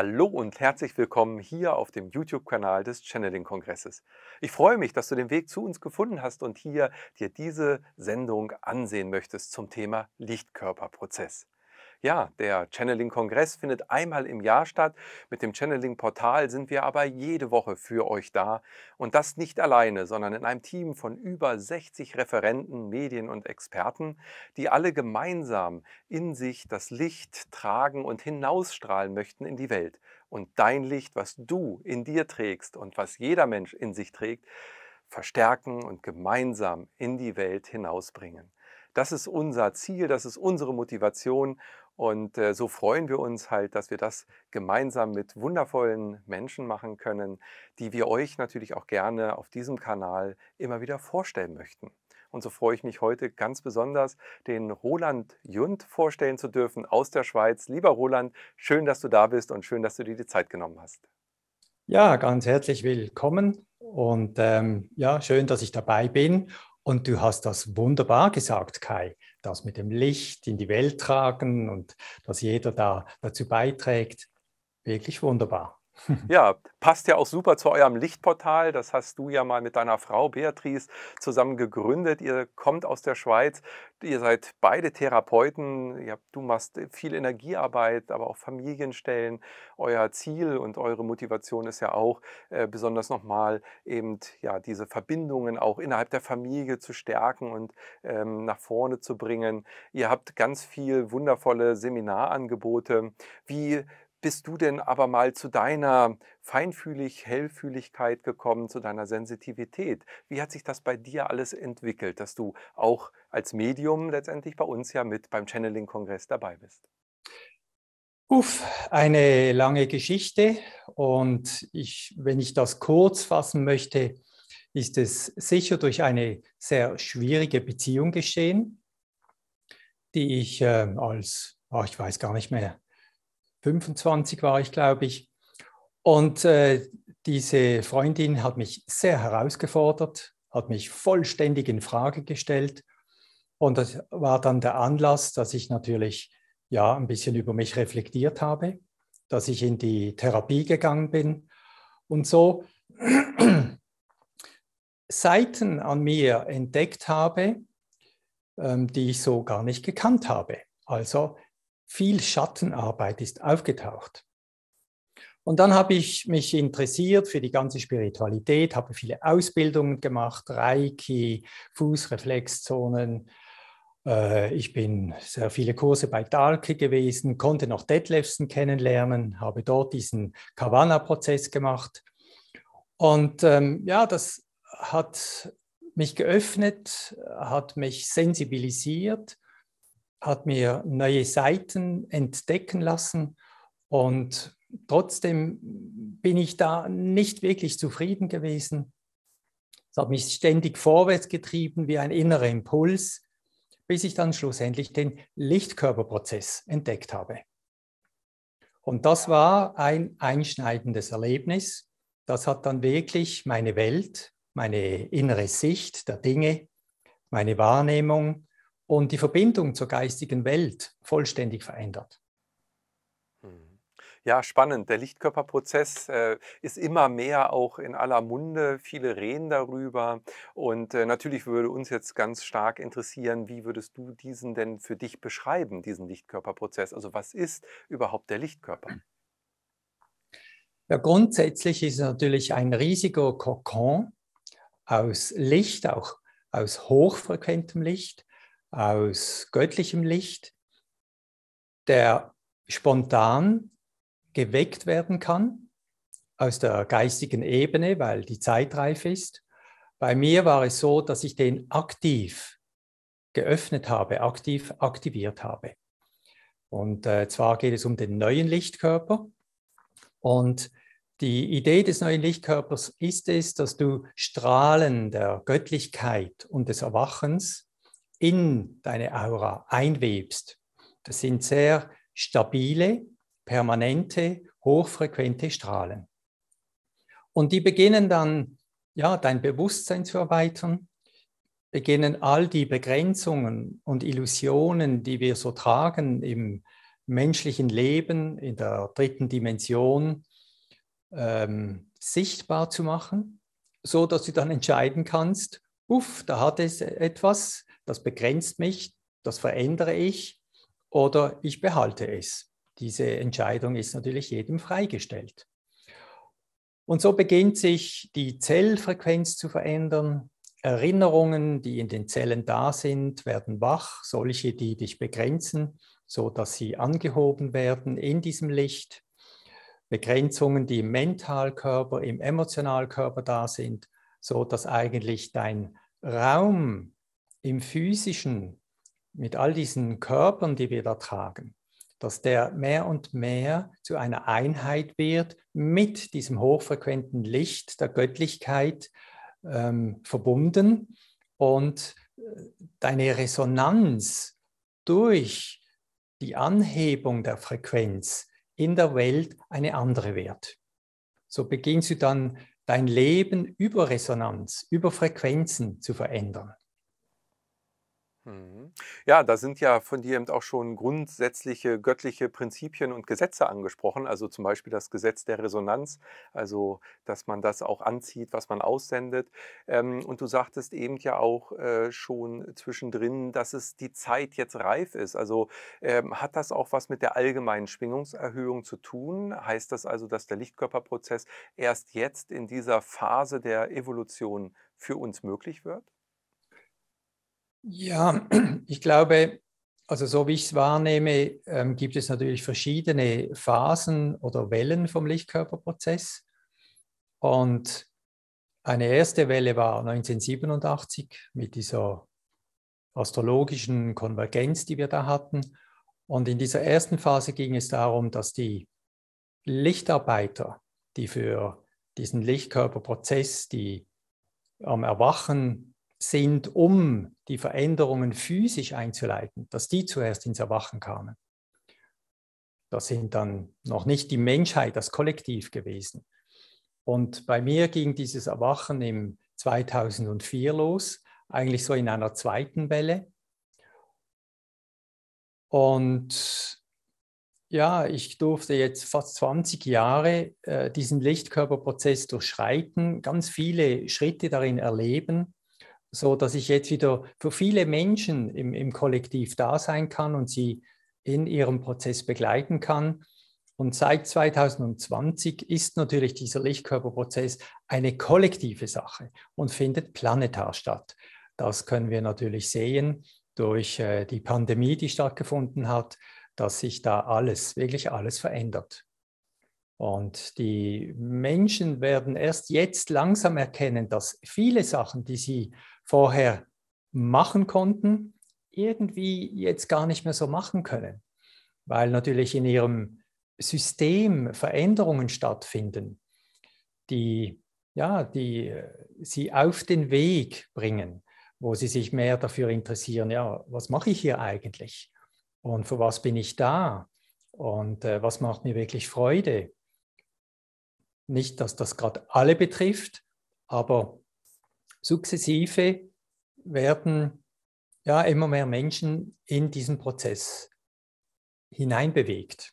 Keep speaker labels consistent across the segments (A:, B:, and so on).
A: Hallo und herzlich willkommen hier auf dem YouTube-Kanal des Channeling-Kongresses. Ich freue mich, dass du den Weg zu uns gefunden hast und hier dir diese Sendung ansehen möchtest zum Thema Lichtkörperprozess. Ja, der Channeling-Kongress findet einmal im Jahr statt. Mit dem Channeling-Portal sind wir aber jede Woche für euch da. Und das nicht alleine, sondern in einem Team von über 60 Referenten, Medien und Experten, die alle gemeinsam in sich das Licht tragen und hinausstrahlen möchten in die Welt. Und dein Licht, was du in dir trägst und was jeder Mensch in sich trägt, verstärken und gemeinsam in die Welt hinausbringen. Das ist unser Ziel, das ist unsere Motivation und äh, so freuen wir uns halt, dass wir das gemeinsam mit wundervollen Menschen machen können, die wir euch natürlich auch gerne auf diesem Kanal immer wieder vorstellen möchten. Und so freue ich mich heute ganz besonders, den Roland Jund vorstellen zu dürfen aus der Schweiz. Lieber Roland, schön, dass du da bist und schön, dass du dir die Zeit genommen hast.
B: Ja, ganz herzlich willkommen und ähm, ja, schön, dass ich dabei bin und du hast das wunderbar gesagt, Kai, das mit dem Licht in die Welt tragen und dass jeder da dazu beiträgt. Wirklich wunderbar.
A: Ja, passt ja auch super zu eurem Lichtportal. Das hast du ja mal mit deiner Frau Beatrice zusammen gegründet. Ihr kommt aus der Schweiz. Ihr seid beide Therapeuten. du machst äh, viel Energiearbeit, aber auch Familienstellen. Euer Ziel und eure Motivation ist ja auch, äh, besonders nochmal eben ja, diese Verbindungen auch innerhalb der Familie zu stärken und ähm, nach vorne zu bringen. Ihr habt ganz viel wundervolle Seminarangebote. Wie bist du denn aber mal zu deiner Feinfühlig, Hellfühligkeit gekommen, zu deiner Sensitivität? Wie hat sich das bei dir alles entwickelt, dass du auch als Medium letztendlich bei uns ja mit beim Channeling-Kongress dabei bist?
B: Uff, eine lange Geschichte. Und ich, wenn ich das kurz fassen möchte, ist es sicher durch eine sehr schwierige Beziehung geschehen, die ich äh, als, oh, ich weiß gar nicht mehr, 25 war ich, glaube ich. Und äh, diese Freundin hat mich sehr herausgefordert, hat mich vollständig in Frage gestellt. Und das war dann der Anlass, dass ich natürlich ja ein bisschen über mich reflektiert habe, dass ich in die Therapie gegangen bin. Und so Seiten an mir entdeckt habe, ähm, die ich so gar nicht gekannt habe. Also viel Schattenarbeit ist aufgetaucht. Und dann habe ich mich interessiert für die ganze Spiritualität, habe viele Ausbildungen gemacht, Reiki, Fußreflexzonen. Äh, ich bin sehr viele Kurse bei Dalke gewesen, konnte noch Detlefsen kennenlernen, habe dort diesen Kavanna-Prozess gemacht. Und ähm, ja, das hat mich geöffnet, hat mich sensibilisiert hat mir neue Seiten entdecken lassen und trotzdem bin ich da nicht wirklich zufrieden gewesen. Es hat mich ständig vorwärts getrieben wie ein innerer Impuls, bis ich dann schlussendlich den Lichtkörperprozess entdeckt habe. Und das war ein einschneidendes Erlebnis. Das hat dann wirklich meine Welt, meine innere Sicht der Dinge, meine Wahrnehmung, und die Verbindung zur geistigen Welt vollständig verändert.
A: Hm. Ja, spannend. Der Lichtkörperprozess äh, ist immer mehr auch in aller Munde. Viele reden darüber. Und äh, natürlich würde uns jetzt ganz stark interessieren, wie würdest du diesen denn für dich beschreiben, diesen Lichtkörperprozess? Also was ist überhaupt der Lichtkörper?
B: Ja, grundsätzlich ist es natürlich ein riesiger Kokon aus Licht, auch aus hochfrequentem Licht, aus göttlichem Licht, der spontan geweckt werden kann aus der geistigen Ebene, weil die Zeit reif ist. Bei mir war es so, dass ich den aktiv geöffnet habe, aktiv aktiviert habe. Und äh, zwar geht es um den neuen Lichtkörper. Und die Idee des neuen Lichtkörpers ist es, dass du Strahlen der Göttlichkeit und des Erwachens in deine Aura einwebst. Das sind sehr stabile, permanente, hochfrequente Strahlen. Und die beginnen dann, ja, dein Bewusstsein zu erweitern, beginnen all die Begrenzungen und Illusionen, die wir so tragen im menschlichen Leben, in der dritten Dimension, ähm, sichtbar zu machen, so dass du dann entscheiden kannst, uff, da hat es etwas, das begrenzt mich, das verändere ich oder ich behalte es. Diese Entscheidung ist natürlich jedem freigestellt. Und so beginnt sich die Zellfrequenz zu verändern. Erinnerungen, die in den Zellen da sind, werden wach, solche, die dich begrenzen, so dass sie angehoben werden in diesem Licht. Begrenzungen, die im Mentalkörper, im Emotionalkörper da sind, so dass eigentlich dein Raum im physischen, mit all diesen Körpern, die wir da tragen, dass der mehr und mehr zu einer Einheit wird mit diesem hochfrequenten Licht der Göttlichkeit ähm, verbunden und äh, deine Resonanz durch die Anhebung der Frequenz in der Welt eine andere wird. So beginnst du dann dein Leben über Resonanz, über Frequenzen zu verändern.
A: Mhm. Ja, da sind ja von dir eben auch schon grundsätzliche göttliche Prinzipien und Gesetze angesprochen, also zum Beispiel das Gesetz der Resonanz, also dass man das auch anzieht, was man aussendet. Ähm, und du sagtest eben ja auch äh, schon zwischendrin, dass es die Zeit jetzt reif ist. Also ähm, hat das auch was mit der allgemeinen Schwingungserhöhung zu tun? Heißt das also, dass der Lichtkörperprozess erst jetzt in dieser Phase der Evolution für uns möglich wird?
B: Ja, ich glaube, also so wie ich es wahrnehme, ähm, gibt es natürlich verschiedene Phasen oder Wellen vom Lichtkörperprozess. Und eine erste Welle war 1987 mit dieser astrologischen Konvergenz, die wir da hatten. Und in dieser ersten Phase ging es darum, dass die Lichtarbeiter, die für diesen Lichtkörperprozess, die am Erwachen sind, um die Veränderungen physisch einzuleiten, dass die zuerst ins Erwachen kamen. Das sind dann noch nicht die Menschheit, das Kollektiv gewesen. Und bei mir ging dieses Erwachen im 2004 los, eigentlich so in einer zweiten Welle. Und ja, ich durfte jetzt fast 20 Jahre äh, diesen Lichtkörperprozess durchschreiten, ganz viele Schritte darin erleben so dass ich jetzt wieder für viele Menschen im, im Kollektiv da sein kann und sie in ihrem Prozess begleiten kann. Und seit 2020 ist natürlich dieser Lichtkörperprozess eine kollektive Sache und findet planetar statt. Das können wir natürlich sehen durch äh, die Pandemie, die stattgefunden hat, dass sich da alles, wirklich alles verändert. Und die Menschen werden erst jetzt langsam erkennen, dass viele Sachen, die sie vorher machen konnten, irgendwie jetzt gar nicht mehr so machen können, weil natürlich in ihrem System Veränderungen stattfinden, die, ja, die äh, sie auf den Weg bringen, wo sie sich mehr dafür interessieren, ja, was mache ich hier eigentlich und für was bin ich da und äh, was macht mir wirklich Freude. Nicht, dass das gerade alle betrifft, aber sukzessive werden ja immer mehr Menschen in diesen Prozess hineinbewegt.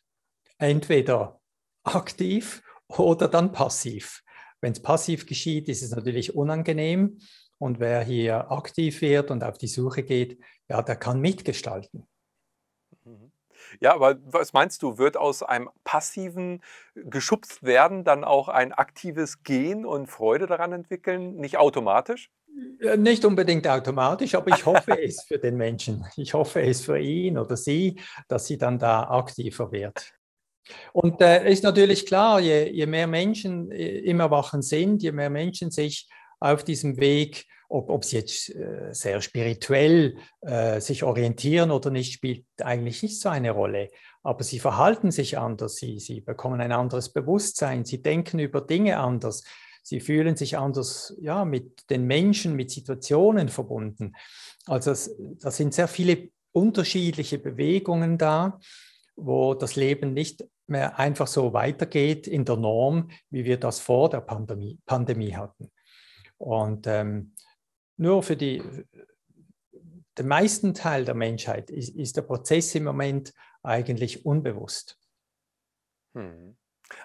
B: Entweder aktiv oder dann passiv. Wenn es passiv geschieht, ist es natürlich unangenehm. Und wer hier aktiv wird und auf die Suche geht, ja, der kann mitgestalten.
A: Ja, aber was meinst du, wird aus einem passiven geschubst werden dann auch ein aktives Gehen und Freude daran entwickeln? Nicht automatisch?
B: Äh, nicht unbedingt automatisch, aber ich hoffe es für den Menschen. Ich hoffe es für ihn oder sie, dass sie dann da aktiver wird. Und äh, ist natürlich klar, je, je mehr Menschen äh, im Erwachen sind, je mehr Menschen sich auf diesem Weg ob, ob sie jetzt äh, sehr spirituell äh, sich orientieren oder nicht, spielt eigentlich nicht so eine Rolle. Aber sie verhalten sich anders, sie, sie bekommen ein anderes Bewusstsein, sie denken über Dinge anders, sie fühlen sich anders ja, mit den Menschen, mit Situationen verbunden. Also da sind sehr viele unterschiedliche Bewegungen da, wo das Leben nicht mehr einfach so weitergeht in der Norm, wie wir das vor der Pandemie, Pandemie hatten. Und ähm, nur für die, den meisten Teil der Menschheit ist, ist der Prozess im Moment eigentlich unbewusst.
A: Hm.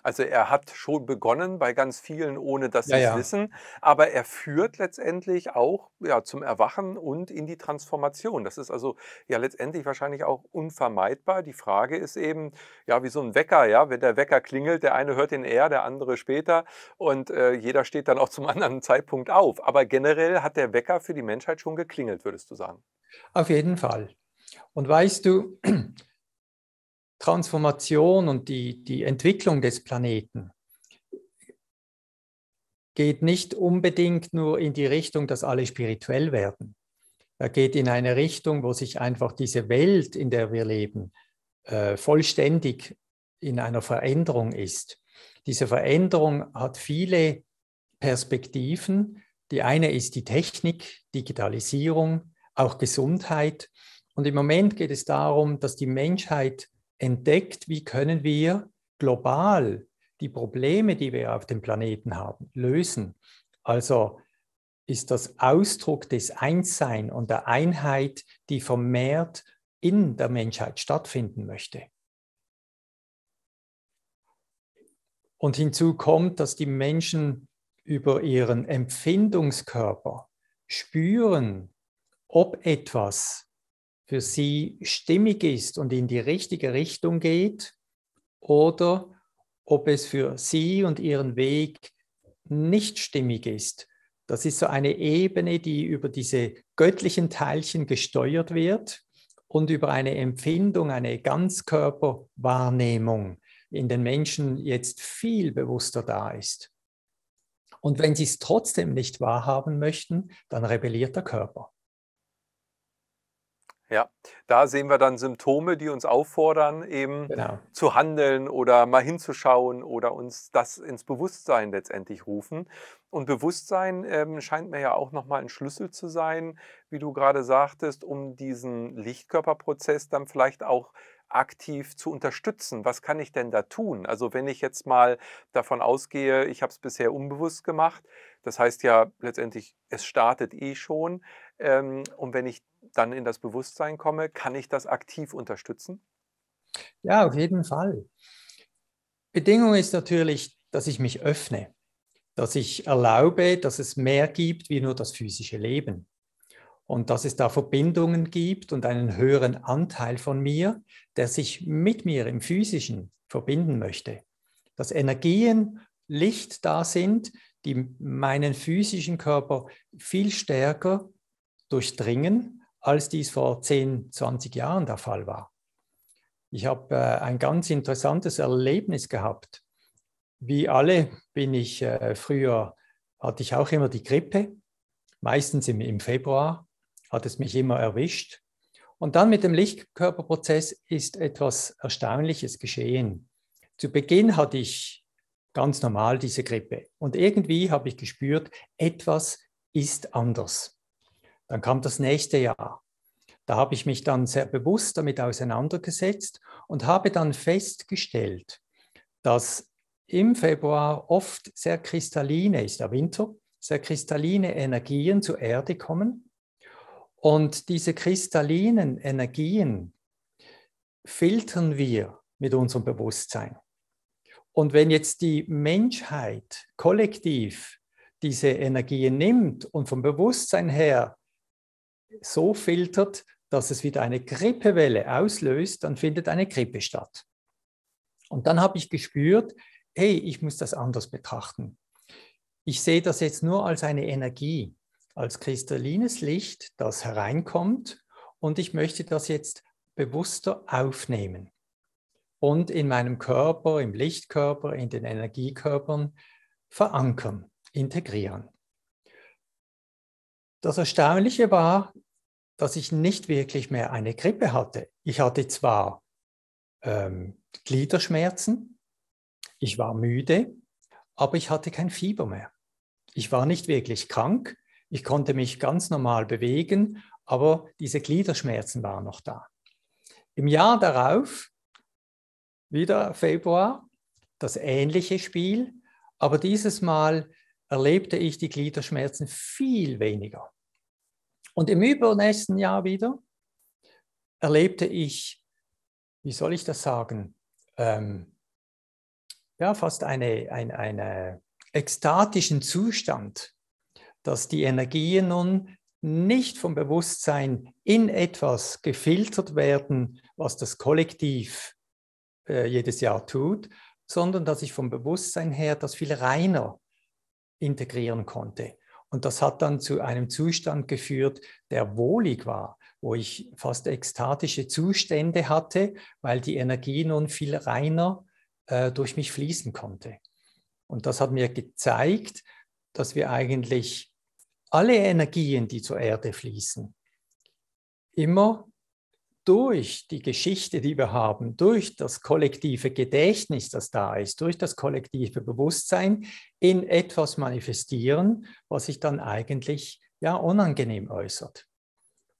A: Also er hat schon begonnen bei ganz vielen, ohne dass sie es ja. wissen, aber er führt letztendlich auch ja, zum Erwachen und in die Transformation. Das ist also ja letztendlich wahrscheinlich auch unvermeidbar. Die Frage ist eben, ja, wie so ein Wecker, ja, wenn der Wecker klingelt, der eine hört ihn eher, der andere später und äh, jeder steht dann auch zum anderen Zeitpunkt auf. Aber generell hat der Wecker für die Menschheit schon geklingelt, würdest du sagen.
B: Auf jeden Fall. Und weißt du, Transformation und die, die Entwicklung des Planeten geht nicht unbedingt nur in die Richtung, dass alle spirituell werden. Er geht in eine Richtung, wo sich einfach diese Welt, in der wir leben, äh, vollständig in einer Veränderung ist. Diese Veränderung hat viele Perspektiven. Die eine ist die Technik, Digitalisierung, auch Gesundheit. Und im Moment geht es darum, dass die Menschheit entdeckt, wie können wir global die Probleme, die wir auf dem Planeten haben, lösen. Also ist das Ausdruck des Einssein und der Einheit, die vermehrt in der Menschheit stattfinden möchte. Und hinzu kommt, dass die Menschen über ihren Empfindungskörper spüren, ob etwas für sie stimmig ist und in die richtige Richtung geht oder ob es für sie und ihren Weg nicht stimmig ist. Das ist so eine Ebene, die über diese göttlichen Teilchen gesteuert wird und über eine Empfindung, eine Ganzkörperwahrnehmung in den Menschen jetzt viel bewusster da ist. Und wenn sie es trotzdem nicht wahrhaben möchten, dann rebelliert der Körper.
A: Ja, da sehen wir dann Symptome, die uns auffordern, eben genau. zu handeln oder mal hinzuschauen oder uns das ins Bewusstsein letztendlich rufen. Und Bewusstsein ähm, scheint mir ja auch nochmal ein Schlüssel zu sein, wie du gerade sagtest, um diesen Lichtkörperprozess dann vielleicht auch aktiv zu unterstützen. Was kann ich denn da tun? Also wenn ich jetzt mal davon ausgehe, ich habe es bisher unbewusst gemacht, das heißt ja letztendlich, es startet eh schon. Ähm, und wenn ich dann in das Bewusstsein komme, kann ich das aktiv unterstützen?
B: Ja, auf jeden Fall. Bedingung ist natürlich, dass ich mich öffne, dass ich erlaube, dass es mehr gibt wie nur das physische Leben und dass es da Verbindungen gibt und einen höheren Anteil von mir, der sich mit mir im physischen verbinden möchte. Dass Energien, Licht da sind, die meinen physischen Körper viel stärker durchdringen als dies vor 10, 20 Jahren der Fall war. Ich habe äh, ein ganz interessantes Erlebnis gehabt. Wie alle bin ich äh, früher, hatte ich auch immer die Grippe, meistens im, im Februar hat es mich immer erwischt. Und dann mit dem Lichtkörperprozess ist etwas Erstaunliches geschehen. Zu Beginn hatte ich ganz normal diese Grippe und irgendwie habe ich gespürt, etwas ist anders. Dann kam das nächste Jahr. Da habe ich mich dann sehr bewusst damit auseinandergesetzt und habe dann festgestellt, dass im Februar oft sehr kristalline, ist der Winter, sehr kristalline Energien zur Erde kommen. Und diese kristallinen Energien filtern wir mit unserem Bewusstsein. Und wenn jetzt die Menschheit kollektiv diese Energien nimmt und vom Bewusstsein her so filtert, dass es wieder eine Grippewelle auslöst, dann findet eine Grippe statt. Und dann habe ich gespürt, hey, ich muss das anders betrachten. Ich sehe das jetzt nur als eine Energie, als kristallines Licht, das hereinkommt und ich möchte das jetzt bewusster aufnehmen und in meinem Körper, im Lichtkörper, in den Energiekörpern verankern, integrieren. Das Erstaunliche war, dass ich nicht wirklich mehr eine Grippe hatte. Ich hatte zwar ähm, Gliederschmerzen, ich war müde, aber ich hatte kein Fieber mehr. Ich war nicht wirklich krank, ich konnte mich ganz normal bewegen, aber diese Gliederschmerzen waren noch da. Im Jahr darauf, wieder Februar, das ähnliche Spiel, aber dieses Mal erlebte ich die Gliederschmerzen viel weniger. Und im übernächsten Jahr wieder erlebte ich, wie soll ich das sagen, ähm, ja, fast einen eine, eine ekstatischen Zustand, dass die Energien nun nicht vom Bewusstsein in etwas gefiltert werden, was das Kollektiv äh, jedes Jahr tut, sondern dass ich vom Bewusstsein her das viel reiner integrieren konnte. Und das hat dann zu einem Zustand geführt, der wohlig war, wo ich fast ekstatische Zustände hatte, weil die Energie nun viel reiner äh, durch mich fließen konnte. Und das hat mir gezeigt, dass wir eigentlich alle Energien, die zur Erde fließen, immer durch die Geschichte, die wir haben, durch das kollektive Gedächtnis, das da ist, durch das kollektive Bewusstsein in etwas manifestieren, was sich dann eigentlich ja unangenehm äußert.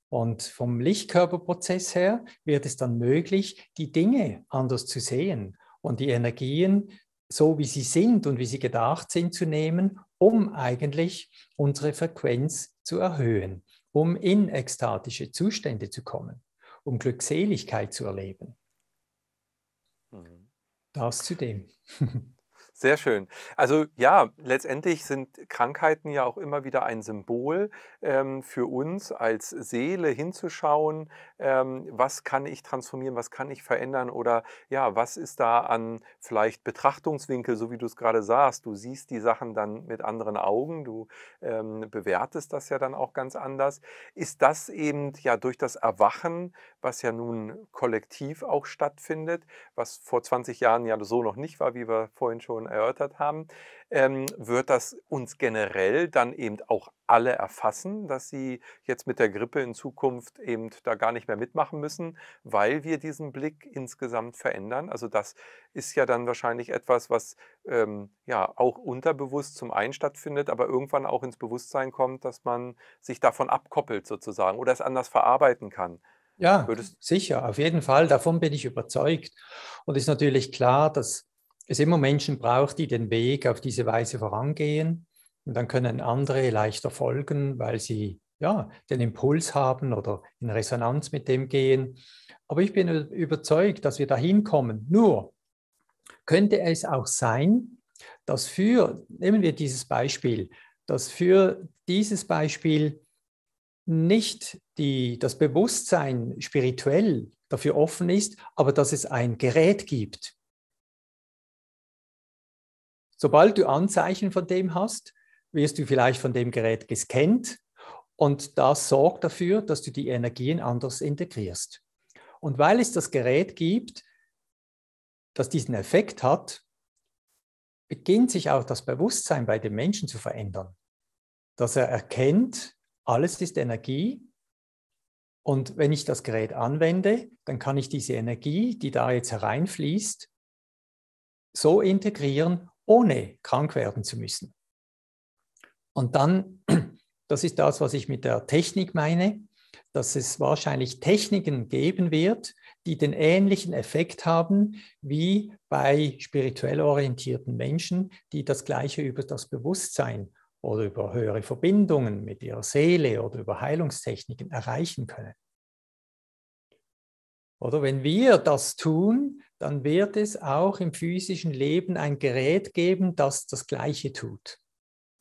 B: Und vom Lichtkörperprozess her wird es dann möglich, die Dinge anders zu sehen und die Energien so, wie sie sind und wie sie gedacht sind, zu nehmen, um eigentlich unsere Frequenz zu erhöhen, um in ekstatische Zustände zu kommen um Glückseligkeit zu erleben. Mhm. Das zu
A: dem. Sehr schön. Also ja, letztendlich sind Krankheiten ja auch immer wieder ein Symbol ähm, für uns als Seele hinzuschauen, ähm, was kann ich transformieren, was kann ich verändern oder ja, was ist da an vielleicht Betrachtungswinkel, so wie du es gerade sagst. Du siehst die Sachen dann mit anderen Augen, du ähm, bewertest das ja dann auch ganz anders. Ist das eben ja durch das Erwachen was ja nun kollektiv auch stattfindet, was vor 20 Jahren ja so noch nicht war, wie wir vorhin schon erörtert haben, ähm, wird das uns generell dann eben auch alle erfassen, dass sie jetzt mit der Grippe in Zukunft eben da gar nicht mehr mitmachen müssen, weil wir diesen Blick insgesamt verändern. Also das ist ja dann wahrscheinlich etwas, was ähm, ja auch unterbewusst zum einen stattfindet, aber irgendwann auch ins Bewusstsein kommt, dass man sich davon abkoppelt sozusagen oder es anders verarbeiten kann.
B: Ja, Würdest sicher, auf jeden Fall, davon bin ich überzeugt. Und es ist natürlich klar, dass es immer Menschen braucht, die den Weg auf diese Weise vorangehen. Und dann können andere leichter folgen, weil sie ja, den Impuls haben oder in Resonanz mit dem gehen. Aber ich bin überzeugt, dass wir dahin kommen. Nur könnte es auch sein, dass für, nehmen wir dieses Beispiel, dass für dieses Beispiel nicht die, das Bewusstsein spirituell dafür offen ist, aber dass es ein Gerät gibt. Sobald du Anzeichen von dem hast, wirst du vielleicht von dem Gerät gescannt und das sorgt dafür, dass du die Energien anders integrierst. Und weil es das Gerät gibt, das diesen Effekt hat, beginnt sich auch das Bewusstsein bei dem Menschen zu verändern, dass er erkennt, alles ist Energie. Und wenn ich das Gerät anwende, dann kann ich diese Energie, die da jetzt hereinfließt, so integrieren, ohne krank werden zu müssen. Und dann, das ist das, was ich mit der Technik meine, dass es wahrscheinlich Techniken geben wird, die den ähnlichen Effekt haben wie bei spirituell orientierten Menschen, die das Gleiche über das Bewusstsein oder über höhere Verbindungen mit ihrer Seele oder über Heilungstechniken erreichen können. Oder wenn wir das tun, dann wird es auch im physischen Leben ein Gerät geben, das das Gleiche tut.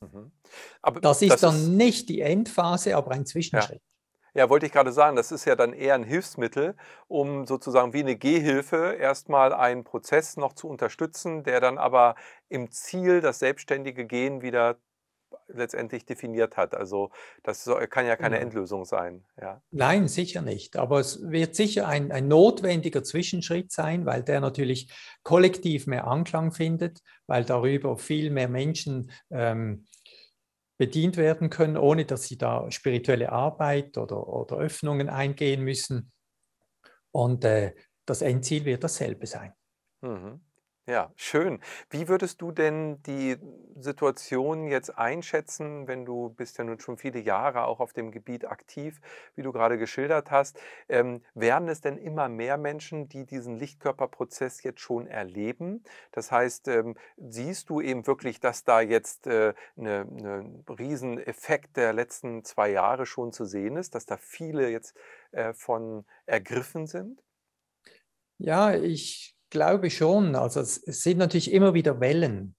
A: Mhm. das ist das dann ist,
B: nicht die Endphase, aber ein Zwischenschritt.
A: Ja. ja. wollte ich gerade sagen, das ist ja dann eher ein Hilfsmittel, um sozusagen wie eine Gehhilfe erstmal einen Prozess noch zu unterstützen, der dann aber im Ziel das selbstständige Gehen wieder letztendlich definiert hat. Also das kann ja keine genau. Endlösung sein. Ja.
B: Nein, sicher nicht. Aber es wird sicher ein, ein notwendiger Zwischenschritt sein, weil der natürlich kollektiv mehr Anklang findet, weil darüber viel mehr Menschen ähm, bedient werden können, ohne dass sie da spirituelle Arbeit oder, oder Öffnungen eingehen müssen. Und äh, das Endziel wird dasselbe sein.
A: Mhm. Ja, schön. Wie würdest du denn die Situation jetzt einschätzen, wenn du bist ja nun schon viele Jahre auch auf dem Gebiet aktiv, wie du gerade geschildert hast? Ähm, werden es denn immer mehr Menschen, die diesen Lichtkörperprozess jetzt schon erleben? Das heißt, ähm, siehst du eben wirklich, dass da jetzt ein äh, ne, ne, Rieseneffekt der letzten zwei Jahre schon zu sehen ist, dass da viele jetzt äh, von ergriffen sind?
B: Ja, ich glaube schon. Also es sind natürlich immer wieder Wellen.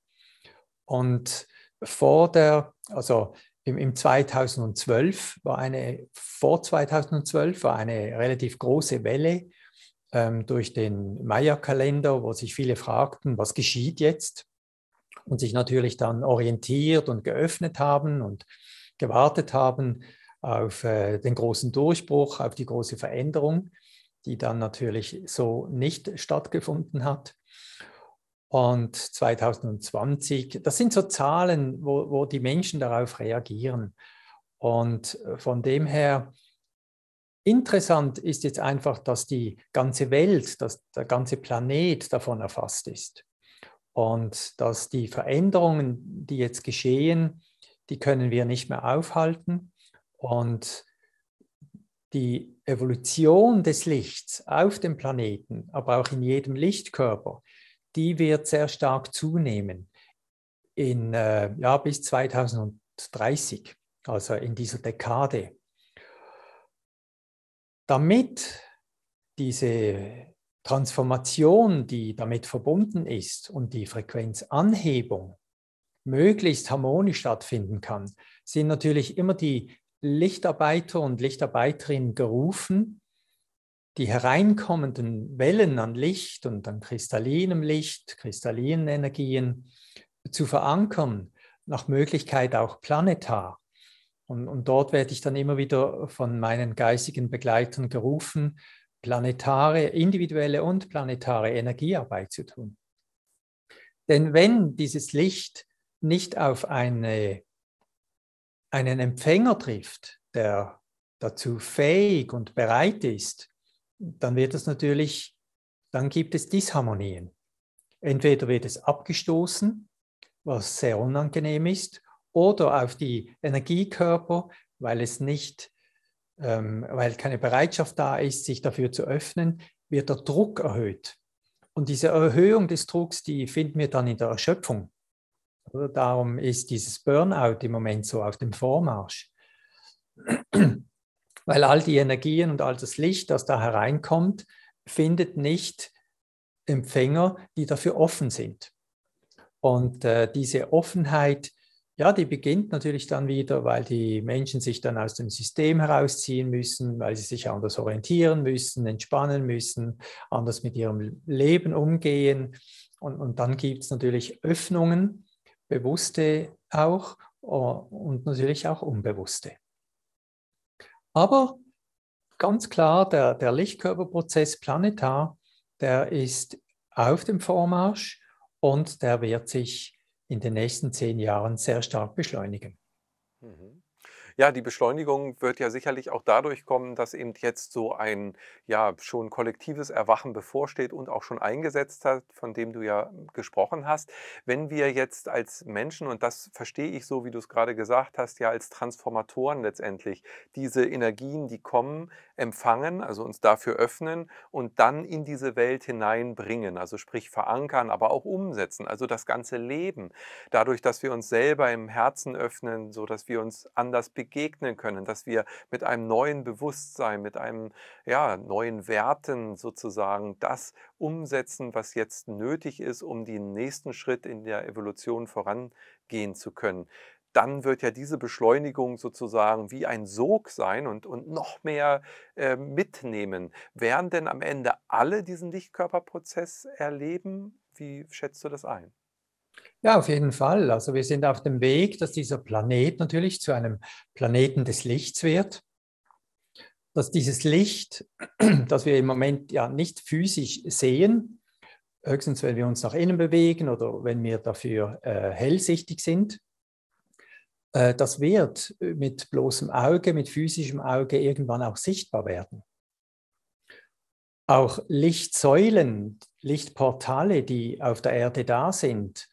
B: Und vor der, also im, im 2012 war eine, vor 2012 war eine relativ große Welle ähm, durch den Maya-Kalender, wo sich viele fragten, was geschieht jetzt? Und sich natürlich dann orientiert und geöffnet haben und gewartet haben auf äh, den großen Durchbruch, auf die große Veränderung die dann natürlich so nicht stattgefunden hat. Und 2020, das sind so Zahlen, wo, wo die Menschen darauf reagieren. Und von dem her, Interessant ist jetzt einfach, dass die ganze Welt, dass der ganze Planet davon erfasst ist. Und dass die Veränderungen, die jetzt geschehen, die können wir nicht mehr aufhalten. Und die Evolution des Lichts auf dem Planeten, aber auch in jedem Lichtkörper, die wird sehr stark zunehmen in, äh, ja, bis 2030, also in dieser Dekade. Damit diese Transformation, die damit verbunden ist und die Frequenzanhebung möglichst harmonisch stattfinden kann, sind natürlich immer die Lichtarbeiter und Lichtarbeiterin gerufen, die hereinkommenden Wellen an Licht und an kristallinem Licht, kristallinen Energien zu verankern, nach Möglichkeit auch planetar. Und, und dort werde ich dann immer wieder von meinen geistigen Begleitern gerufen, planetare, individuelle und planetare Energiearbeit zu tun. Denn wenn dieses Licht nicht auf eine einen Empfänger trifft, der dazu fähig und bereit ist, dann wird es natürlich, dann gibt es Disharmonien. Entweder wird es abgestoßen, was sehr unangenehm ist, oder auf die Energiekörper, weil es nicht, ähm, weil keine Bereitschaft da ist, sich dafür zu öffnen, wird der Druck erhöht. Und diese Erhöhung des Drucks, die finden wir dann in der Erschöpfung. Oder darum ist dieses Burnout im Moment so auf dem Vormarsch. Weil all die Energien und all das Licht, das da hereinkommt, findet nicht Empfänger, die dafür offen sind. Und äh, diese Offenheit, ja, die beginnt natürlich dann wieder, weil die Menschen sich dann aus dem System herausziehen müssen, weil sie sich anders orientieren müssen, entspannen müssen, anders mit ihrem Leben umgehen. Und, und dann gibt es natürlich Öffnungen, bewusste auch äh, und natürlich auch unbewusste. Aber ganz klar, der, der Lichtkörperprozess planetar, der ist auf dem Vormarsch und der wird sich in den nächsten zehn Jahren sehr stark beschleunigen.
A: Mhm. Ja, die Beschleunigung wird ja sicherlich auch dadurch kommen, dass eben jetzt so ein ja schon kollektives Erwachen bevorsteht und auch schon eingesetzt hat, von dem du ja gesprochen hast. Wenn wir jetzt als Menschen, und das verstehe ich so, wie du es gerade gesagt hast, ja als Transformatoren letztendlich diese Energien, die kommen, empfangen, also uns dafür öffnen und dann in diese Welt hineinbringen, also sprich verankern, aber auch umsetzen, also das ganze Leben. Dadurch, dass wir uns selber im Herzen öffnen, sodass wir uns anders begegnen, begegnen können, dass wir mit einem neuen Bewusstsein, mit einem ja, neuen Werten sozusagen das umsetzen, was jetzt nötig ist, um den nächsten Schritt in der Evolution vorangehen zu können dann wird ja diese Beschleunigung sozusagen wie ein Sog sein und, und noch mehr äh, mitnehmen. Werden denn am Ende alle diesen Lichtkörperprozess erleben? Wie schätzt du das ein?
B: Ja, auf jeden Fall. Also wir sind auf dem Weg, dass dieser Planet natürlich zu einem Planeten des Lichts wird, dass dieses Licht, das wir im Moment ja nicht physisch sehen, höchstens wenn wir uns nach innen bewegen oder wenn wir dafür äh, hellsichtig sind, äh, das wird mit bloßem Auge, mit physischem Auge irgendwann auch sichtbar werden. Auch Lichtsäulen, Lichtportale, die auf der Erde da sind,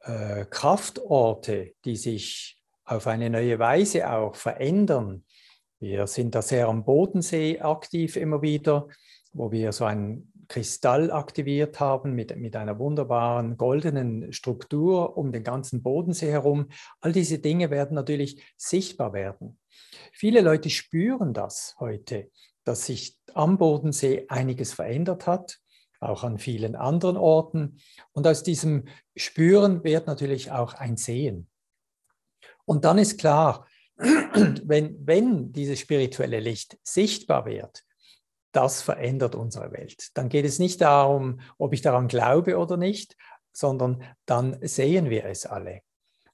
B: äh, Kraftorte, die sich auf eine neue Weise auch verändern. Wir sind da sehr am Bodensee aktiv immer wieder, wo wir so einen Kristall aktiviert haben mit, mit einer wunderbaren goldenen Struktur um den ganzen Bodensee herum. All diese Dinge werden natürlich sichtbar werden. Viele Leute spüren das heute, dass sich am Bodensee einiges verändert hat auch an vielen anderen Orten. Und aus diesem Spüren wird natürlich auch ein Sehen. Und dann ist klar, wenn, wenn dieses spirituelle Licht sichtbar wird, das verändert unsere Welt. Dann geht es nicht darum, ob ich daran glaube oder nicht, sondern dann sehen wir es alle.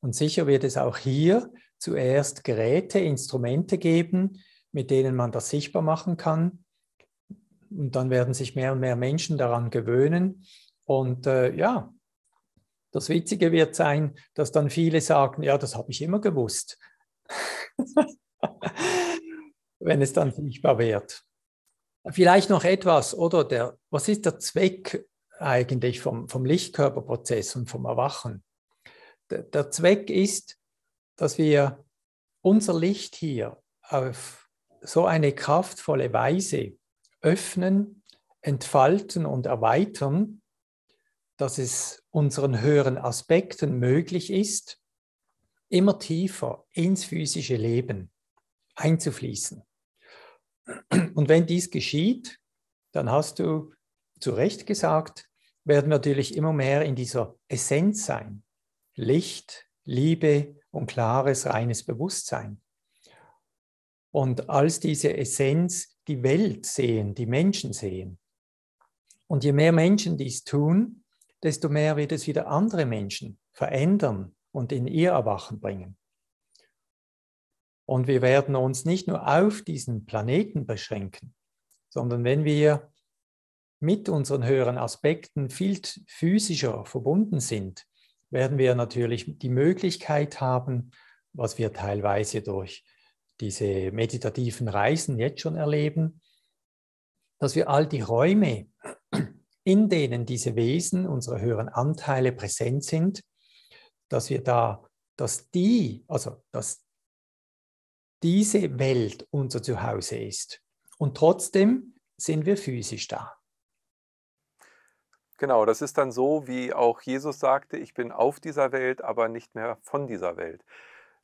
B: Und sicher wird es auch hier zuerst Geräte, Instrumente geben, mit denen man das sichtbar machen kann. Und dann werden sich mehr und mehr Menschen daran gewöhnen. Und äh, ja, das Witzige wird sein, dass dann viele sagen, ja, das habe ich immer gewusst, wenn es dann sichtbar wird. Vielleicht noch etwas, oder der, was ist der Zweck eigentlich vom, vom Lichtkörperprozess und vom Erwachen? Der, der Zweck ist, dass wir unser Licht hier auf so eine kraftvolle Weise öffnen, entfalten und erweitern, dass es unseren höheren Aspekten möglich ist, immer tiefer ins physische Leben einzufließen. Und wenn dies geschieht, dann hast du zu Recht gesagt, werden wir natürlich immer mehr in dieser Essenz sein. Licht, Liebe und klares, reines Bewusstsein. Und als diese Essenz die Welt sehen, die Menschen sehen. Und je mehr Menschen dies tun, desto mehr wird es wieder andere Menschen verändern und in ihr Erwachen bringen. Und wir werden uns nicht nur auf diesen Planeten beschränken, sondern wenn wir mit unseren höheren Aspekten viel physischer verbunden sind, werden wir natürlich die Möglichkeit haben, was wir teilweise durch diese meditativen Reisen jetzt schon erleben, dass wir all die Räume, in denen diese Wesen, unsere höheren Anteile präsent sind, dass wir da, dass die, also dass diese Welt unser Zuhause ist. Und trotzdem sind wir physisch da.
A: Genau, das ist dann so, wie auch Jesus sagte, ich bin auf dieser Welt, aber nicht mehr von dieser Welt.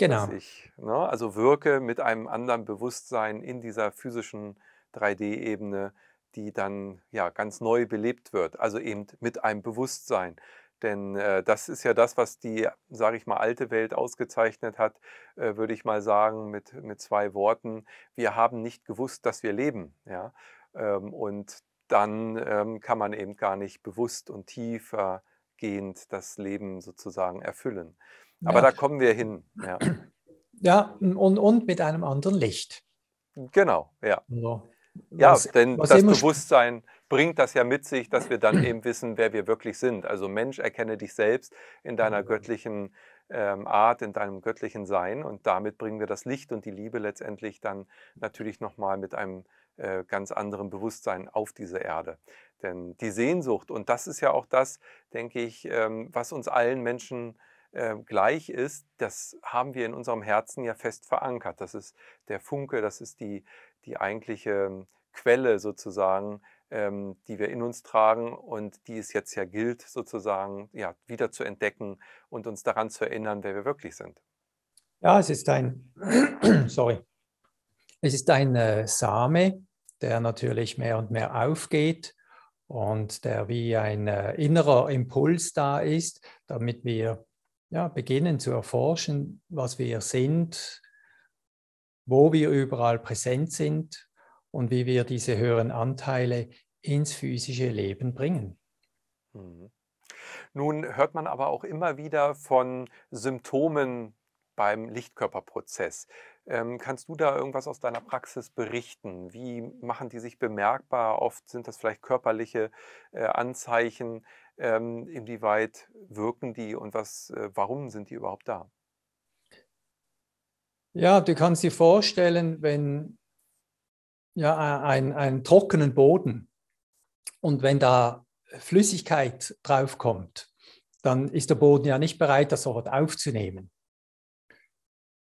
A: Genau. Dass ich ne, also wirke mit einem anderen Bewusstsein in dieser physischen 3D-Ebene, die dann ja ganz neu belebt wird, also eben mit einem Bewusstsein. Denn äh, das ist ja das, was die, sage ich mal, alte Welt ausgezeichnet hat, äh, würde ich mal sagen, mit, mit zwei Worten. Wir haben nicht gewusst, dass wir leben. Ja? Ähm, und dann ähm, kann man eben gar nicht bewusst und tiefergehend das Leben sozusagen erfüllen. Aber ja. da kommen wir hin. Ja,
B: ja und, und mit einem anderen Licht.
A: Genau, ja. Also, was, ja, denn das Bewusstsein bringt das ja mit sich, dass wir dann eben wissen, wer wir wirklich sind. Also Mensch, erkenne dich selbst in deiner genau. göttlichen ähm, Art, in deinem göttlichen Sein. Und damit bringen wir das Licht und die Liebe letztendlich dann natürlich nochmal mit einem äh, ganz anderen Bewusstsein auf diese Erde. Denn die Sehnsucht, und das ist ja auch das, denke ich, ähm, was uns allen Menschen ähm, gleich ist, das haben wir in unserem Herzen ja fest verankert. Das ist der Funke, das ist die, die eigentliche Quelle sozusagen, ähm, die wir in uns tragen und die es jetzt ja gilt sozusagen ja, wieder zu entdecken und uns daran zu erinnern, wer wir wirklich sind.
B: Ja, es ist ein, sorry, es ist ein äh, Same, der natürlich mehr und mehr aufgeht und der wie ein äh, innerer Impuls da ist, damit wir ja, beginnen zu erforschen, was wir sind, wo wir überall präsent sind und wie wir diese höheren Anteile ins physische Leben bringen.
A: Mhm. Nun hört man aber auch immer wieder von Symptomen beim Lichtkörperprozess. Ähm, kannst du da irgendwas aus deiner Praxis berichten? Wie machen die sich bemerkbar? Oft sind das vielleicht körperliche äh, Anzeichen. Ähm, inwieweit wirken die und was, äh, warum sind die überhaupt da?
B: Ja, du kannst dir vorstellen, wenn ja, ein, ein trockenen Boden und wenn da Flüssigkeit draufkommt, dann ist der Boden ja nicht bereit, das sofort aufzunehmen.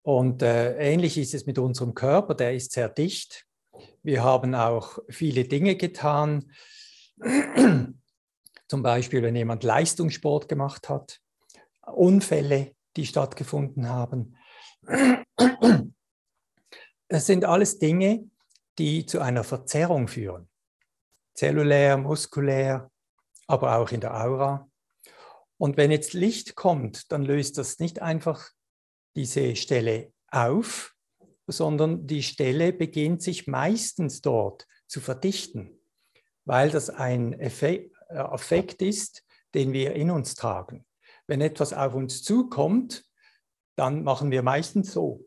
B: Und äh, ähnlich ist es mit unserem Körper, der ist sehr dicht. Wir haben auch viele Dinge getan, zum Beispiel, wenn jemand Leistungssport gemacht hat, Unfälle, die stattgefunden haben. Das sind alles Dinge, die zu einer Verzerrung führen. Zellulär, muskulär, aber auch in der Aura. Und wenn jetzt Licht kommt, dann löst das nicht einfach diese Stelle auf, sondern die Stelle beginnt sich meistens dort zu verdichten, weil das ein, Effekt, äh, Affekt ist, den wir in uns tragen. Wenn etwas auf uns zukommt, dann machen wir meistens so.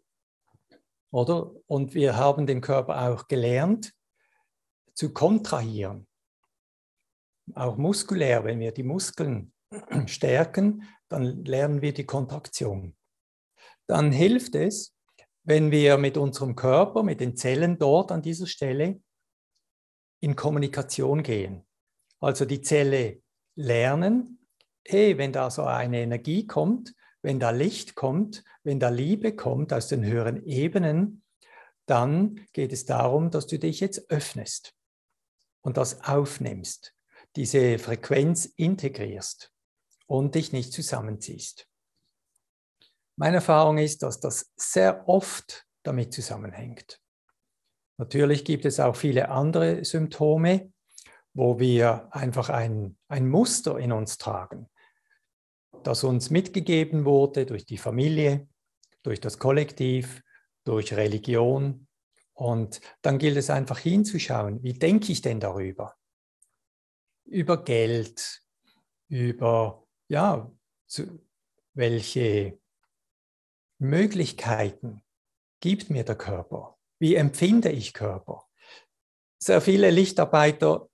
B: Oder? Und wir haben den Körper auch gelernt zu kontrahieren. Auch muskulär, wenn wir die Muskeln stärken, dann lernen wir die Kontraktion. Dann hilft es, wenn wir mit unserem Körper, mit den Zellen dort an dieser Stelle in Kommunikation gehen also die Zelle lernen, hey, wenn da so eine Energie kommt, wenn da Licht kommt, wenn da Liebe kommt aus den höheren Ebenen, dann geht es darum, dass du dich jetzt öffnest und das aufnimmst, diese Frequenz integrierst und dich nicht zusammenziehst. Meine Erfahrung ist, dass das sehr oft damit zusammenhängt. Natürlich gibt es auch viele andere Symptome, wo wir einfach ein, ein Muster in uns tragen, das uns mitgegeben wurde durch die Familie, durch das Kollektiv, durch Religion. Und dann gilt es einfach hinzuschauen, wie denke ich denn darüber? Über Geld, über, ja, zu, welche Möglichkeiten gibt mir der Körper? Wie empfinde ich Körper? Sehr viele Lichtarbeiter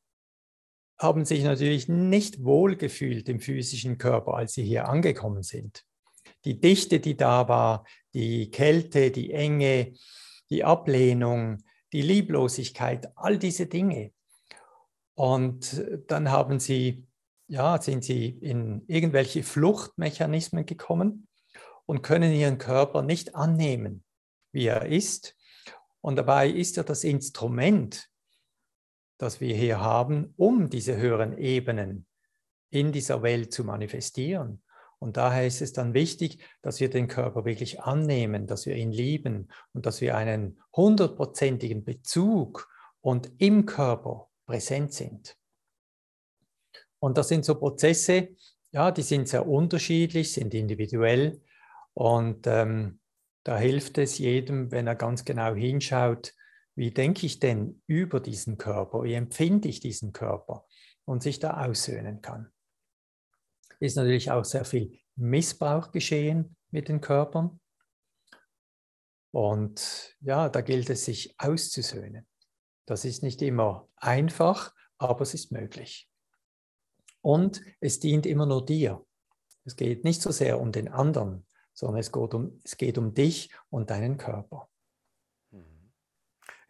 B: haben sich natürlich nicht wohlgefühlt im physischen Körper, als sie hier angekommen sind. Die Dichte, die da war, die Kälte, die Enge, die Ablehnung, die Lieblosigkeit, all diese Dinge. Und dann haben sie, ja, sind sie in irgendwelche Fluchtmechanismen gekommen und können ihren Körper nicht annehmen, wie er ist. Und dabei ist er das Instrument das wir hier haben, um diese höheren Ebenen in dieser Welt zu manifestieren. Und daher ist es dann wichtig, dass wir den Körper wirklich annehmen, dass wir ihn lieben und dass wir einen hundertprozentigen Bezug und im Körper präsent sind. Und das sind so Prozesse, ja, die sind sehr unterschiedlich, sind individuell und ähm, da hilft es jedem, wenn er ganz genau hinschaut, wie denke ich denn über diesen Körper? Wie empfinde ich diesen Körper? Und sich da aussöhnen kann. Ist natürlich auch sehr viel Missbrauch geschehen mit den Körpern. Und ja, da gilt es, sich auszusöhnen. Das ist nicht immer einfach, aber es ist möglich. Und es dient immer nur dir. Es geht nicht so sehr um den anderen, sondern es geht um, es geht um dich und deinen Körper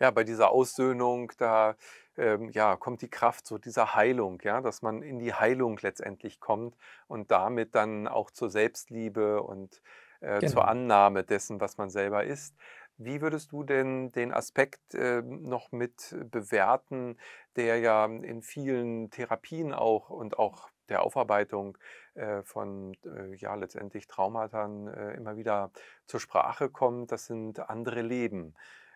A: ja, bei dieser Aussöhnung, da ähm, ja, kommt die Kraft so dieser Heilung, ja, dass man in die Heilung letztendlich kommt und damit dann auch zur Selbstliebe und äh, genau. zur Annahme dessen, was man selber ist. Wie würdest du denn den Aspekt äh, noch mit bewerten, der ja in vielen Therapien auch und auch der Aufarbeitung äh, von äh, ja letztendlich Traumata äh, immer wieder zur Sprache kommt? Das sind andere Leben.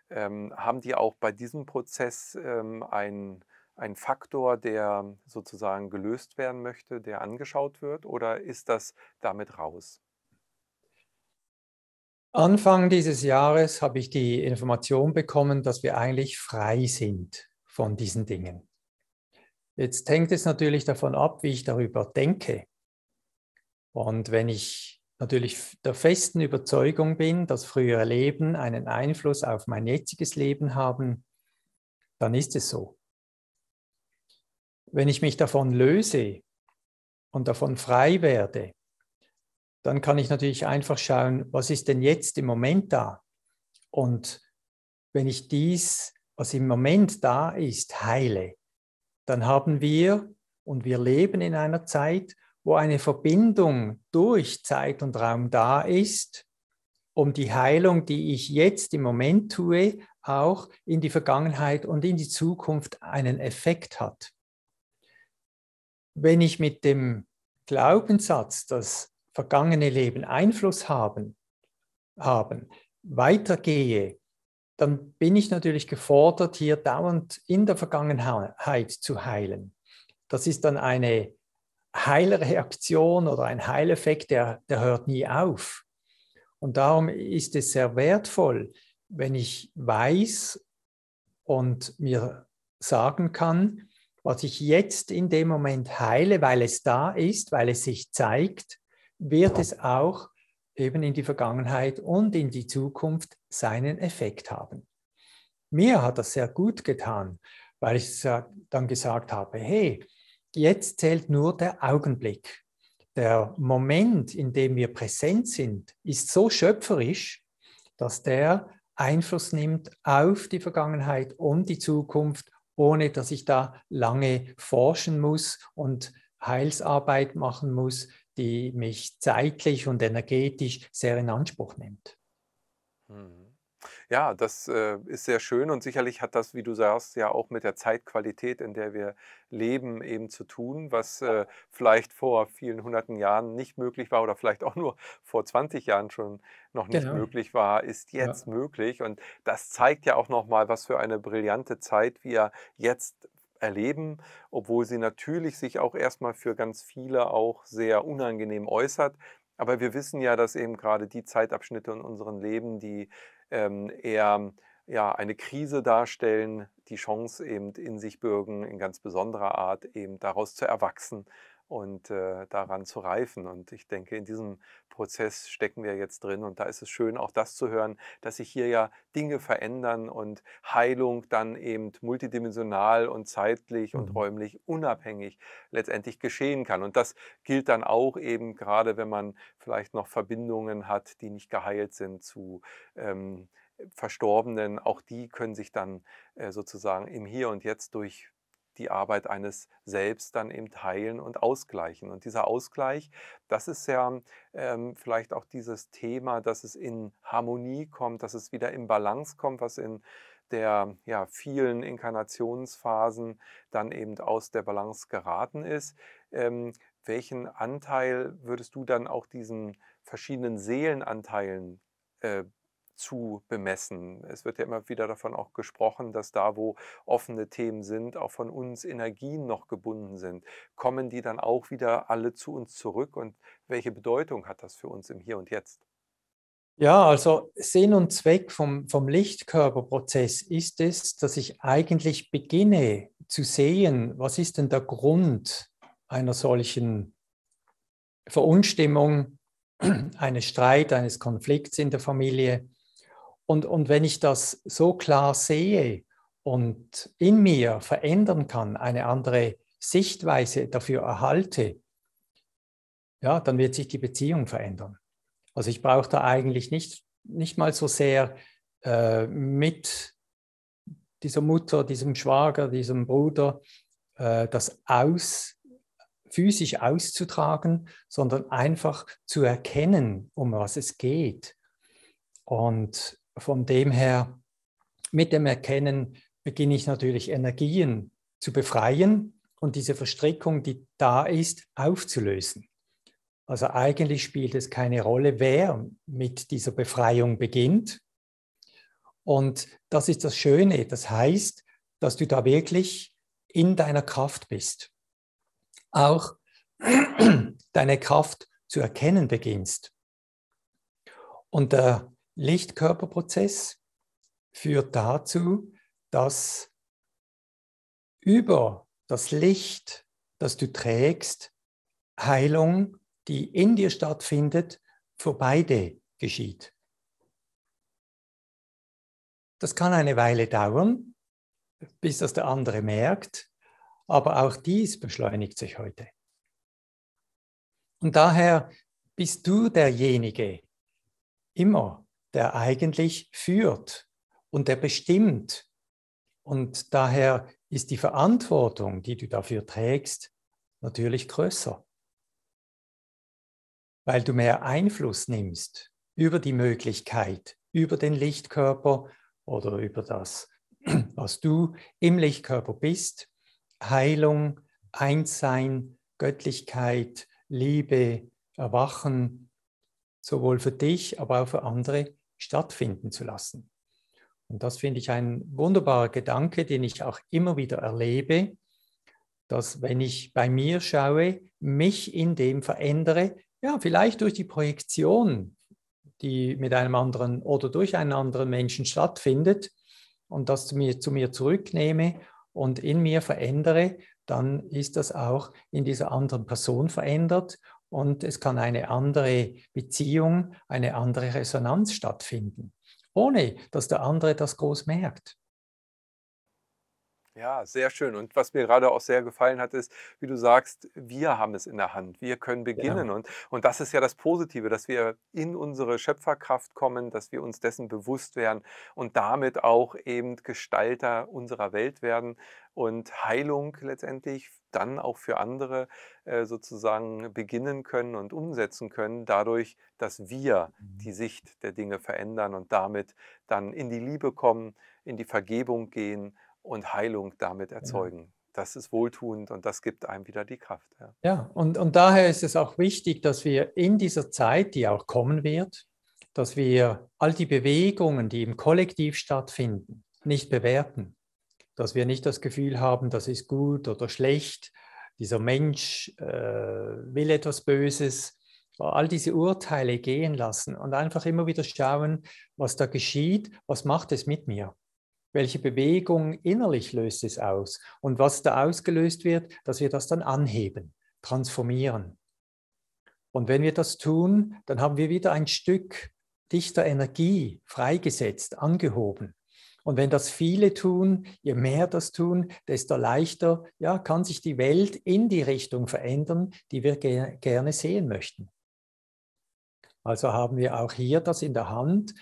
A: Ähm, haben die auch bei diesem Prozess ähm, einen, einen Faktor, der sozusagen gelöst werden möchte, der angeschaut wird, oder ist das damit raus?
B: Anfang dieses Jahres habe ich die Information bekommen, dass wir eigentlich frei sind von diesen Dingen. Jetzt hängt es natürlich davon ab, wie ich darüber denke. Und wenn ich natürlich der festen Überzeugung bin, dass frühere Leben einen Einfluss auf mein jetziges Leben haben, dann ist es so. Wenn ich mich davon löse und davon frei werde, dann kann ich natürlich einfach schauen, was ist denn jetzt im Moment da? Und wenn ich dies, was im Moment da ist, heile, dann haben wir und wir leben in einer Zeit, wo eine Verbindung durch Zeit und Raum da ist, um die Heilung, die ich jetzt im Moment tue, auch in die Vergangenheit und in die Zukunft einen Effekt hat. Wenn ich mit dem Glaubenssatz, dass vergangene Leben Einfluss haben, haben weitergehe, dann bin ich natürlich gefordert, hier dauernd in der Vergangenheit zu heilen. Das ist dann eine Heilreaktion oder ein Heileffekt, der, der hört nie auf. Und darum ist es sehr wertvoll, wenn ich weiß und mir sagen kann, was ich jetzt in dem Moment heile, weil es da ist, weil es sich zeigt, wird es auch eben in die Vergangenheit und in die Zukunft seinen Effekt haben. Mir hat das sehr gut getan, weil ich dann gesagt habe, hey, jetzt zählt nur der Augenblick. Der Moment, in dem wir präsent sind, ist so schöpferisch, dass der Einfluss nimmt auf die Vergangenheit und die Zukunft, ohne dass ich da lange forschen muss und Heilsarbeit machen muss, die mich zeitlich und energetisch sehr in Anspruch nimmt.
A: Hm ja, das äh, ist sehr schön und sicherlich hat das, wie du sagst, ja auch mit der Zeitqualität, in der wir leben, eben zu tun, was äh, vielleicht vor vielen hunderten Jahren nicht möglich war oder vielleicht auch nur vor 20 Jahren schon noch nicht genau. möglich war, ist jetzt ja. möglich. Und das zeigt ja auch nochmal, was für eine brillante Zeit wir jetzt erleben, obwohl sie natürlich sich auch erstmal für ganz viele auch sehr unangenehm äußert. Aber wir wissen ja, dass eben gerade die Zeitabschnitte in unserem Leben, die ähm, eher ja, eine Krise darstellen, die Chance eben in sich bürgen, in ganz besonderer Art eben daraus zu erwachsen und äh, daran zu reifen. Und ich denke, in diesem Prozess stecken wir jetzt drin. Und da ist es schön, auch das zu hören, dass sich hier ja Dinge verändern und Heilung dann eben multidimensional und zeitlich und mhm. räumlich unabhängig letztendlich geschehen kann. Und das gilt dann auch eben gerade, wenn man vielleicht noch Verbindungen hat, die nicht geheilt sind zu ähm, Verstorbenen. Auch die können sich dann äh, sozusagen im Hier und Jetzt durch die Arbeit eines Selbst dann eben teilen und ausgleichen. Und dieser Ausgleich, das ist ja ähm, vielleicht auch dieses Thema, dass es in Harmonie kommt, dass es wieder in Balance kommt, was in der ja, vielen Inkarnationsphasen dann eben aus der Balance geraten ist. Ähm, welchen Anteil würdest du dann auch diesen verschiedenen Seelenanteilen äh, zu bemessen. Es wird ja immer wieder davon auch gesprochen, dass da, wo offene Themen sind, auch von uns Energien noch gebunden sind. Kommen die dann auch wieder alle zu uns zurück und welche Bedeutung hat das für uns im Hier und Jetzt?
B: Ja, also Sinn und Zweck vom, vom Lichtkörperprozess ist es, dass ich eigentlich beginne zu sehen, was ist denn der Grund einer solchen Verunstimmung, eines Streit, eines Konflikts in der Familie. Und, und wenn ich das so klar sehe und in mir verändern kann, eine andere Sichtweise dafür erhalte, ja, dann wird sich die Beziehung verändern. Also ich brauche da eigentlich nicht, nicht mal so sehr äh, mit dieser Mutter, diesem Schwager, diesem Bruder äh, das aus, physisch auszutragen, sondern einfach zu erkennen, um was es geht. Und von dem her, mit dem Erkennen beginne ich natürlich Energien zu befreien und diese Verstrickung, die da ist, aufzulösen. Also eigentlich spielt es keine Rolle, wer mit dieser Befreiung beginnt. Und das ist das Schöne. Das heißt, dass du da wirklich in deiner Kraft bist. Auch deine Kraft zu erkennen beginnst. Und der äh, Lichtkörperprozess führt dazu, dass über das Licht, das du trägst, Heilung, die in dir stattfindet, für beide geschieht. Das kann eine Weile dauern, bis das der andere merkt, aber auch dies beschleunigt sich heute. Und daher bist du derjenige, immer, der eigentlich führt und der bestimmt. Und daher ist die Verantwortung, die du dafür trägst, natürlich größer, weil du mehr Einfluss nimmst über die Möglichkeit, über den Lichtkörper oder über das, was du im Lichtkörper bist, Heilung, Einssein, Göttlichkeit, Liebe, Erwachen, sowohl für dich, aber auch für andere stattfinden zu lassen. Und das finde ich ein wunderbarer Gedanke, den ich auch immer wieder erlebe, dass wenn ich bei mir schaue, mich in dem verändere, ja, vielleicht durch die Projektion, die mit einem anderen oder durch einen anderen Menschen stattfindet und das zu mir, zu mir zurücknehme und in mir verändere, dann ist das auch in dieser anderen Person verändert und es kann eine andere Beziehung, eine andere Resonanz stattfinden, ohne dass der andere das groß merkt.
A: Ja, sehr schön. Und was mir gerade auch sehr gefallen hat, ist, wie du sagst, wir haben es in der Hand. Wir können genau. beginnen. Ja. Und, und das ist ja das Positive, dass wir in unsere Schöpferkraft kommen, dass wir uns dessen bewusst werden und damit auch eben Gestalter unserer Welt werden und Heilung letztendlich dann auch für andere äh, sozusagen beginnen können und umsetzen können, dadurch, dass wir mhm. die Sicht der Dinge verändern und damit dann in die Liebe kommen, in die Vergebung gehen und Heilung damit erzeugen. Ja. Das ist wohltuend und das gibt einem wieder die Kraft. Ja,
B: ja und, und daher ist es auch wichtig, dass wir in dieser Zeit, die auch kommen wird, dass wir all die Bewegungen, die im Kollektiv stattfinden, nicht bewerten. Dass wir nicht das Gefühl haben, das ist gut oder schlecht, dieser Mensch äh, will etwas Böses. All diese Urteile gehen lassen und einfach immer wieder schauen, was da geschieht, was macht es mit mir. Welche Bewegung innerlich löst es aus? Und was da ausgelöst wird, dass wir das dann anheben, transformieren. Und wenn wir das tun, dann haben wir wieder ein Stück dichter Energie freigesetzt, angehoben. Und wenn das viele tun, je mehr das tun, desto leichter ja, kann sich die Welt in die Richtung verändern, die wir ger gerne sehen möchten. Also haben wir auch hier das in der Hand,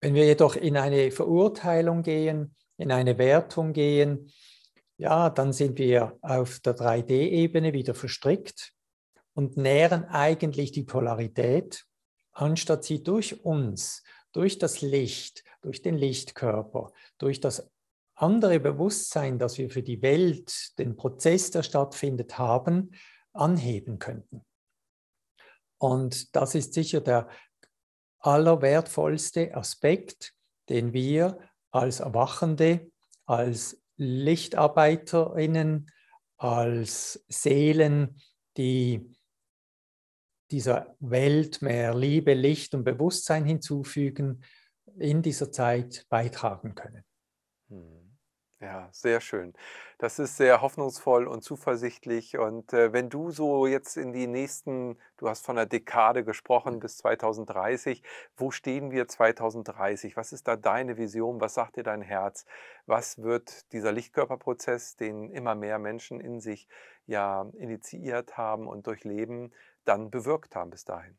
B: wenn wir jedoch in eine Verurteilung gehen, in eine Wertung gehen, ja, dann sind wir auf der 3D-Ebene wieder verstrickt und nähren eigentlich die Polarität, anstatt sie durch uns, durch das Licht, durch den Lichtkörper, durch das andere Bewusstsein, das wir für die Welt, den Prozess, der stattfindet, haben, anheben könnten. Und das ist sicher der allerwertvollste Aspekt, den wir als Erwachende, als Lichtarbeiterinnen, als Seelen, die dieser Welt mehr Liebe, Licht und Bewusstsein hinzufügen, in dieser Zeit beitragen können.
A: Hm. Ja, sehr schön. Das ist sehr hoffnungsvoll und zuversichtlich. Und äh, wenn du so jetzt in die nächsten, du hast von einer Dekade gesprochen bis 2030, wo stehen wir 2030? Was ist da deine Vision? Was sagt dir dein Herz? Was wird dieser Lichtkörperprozess, den immer mehr Menschen in sich ja initiiert haben und durchleben, dann bewirkt haben bis dahin?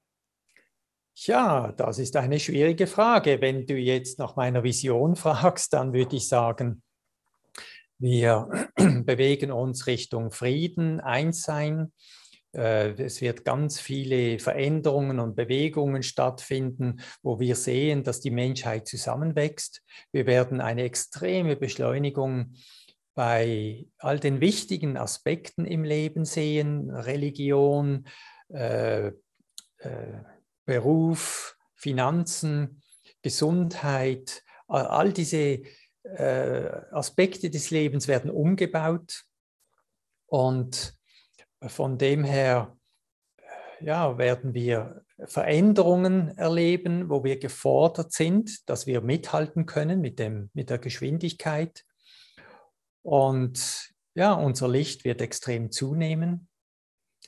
B: Ja, das ist eine schwierige Frage. Wenn du jetzt nach meiner Vision fragst, dann würde ich sagen, wir bewegen uns Richtung Frieden, Einssein. Äh, es wird ganz viele Veränderungen und Bewegungen stattfinden, wo wir sehen, dass die Menschheit zusammenwächst. Wir werden eine extreme Beschleunigung bei all den wichtigen Aspekten im Leben sehen, Religion, äh, äh, Beruf, Finanzen, Gesundheit, all diese äh, Aspekte des Lebens werden umgebaut und von dem her äh, ja, werden wir Veränderungen erleben, wo wir gefordert sind, dass wir mithalten können mit, dem, mit der Geschwindigkeit. Und ja, unser Licht wird extrem zunehmen.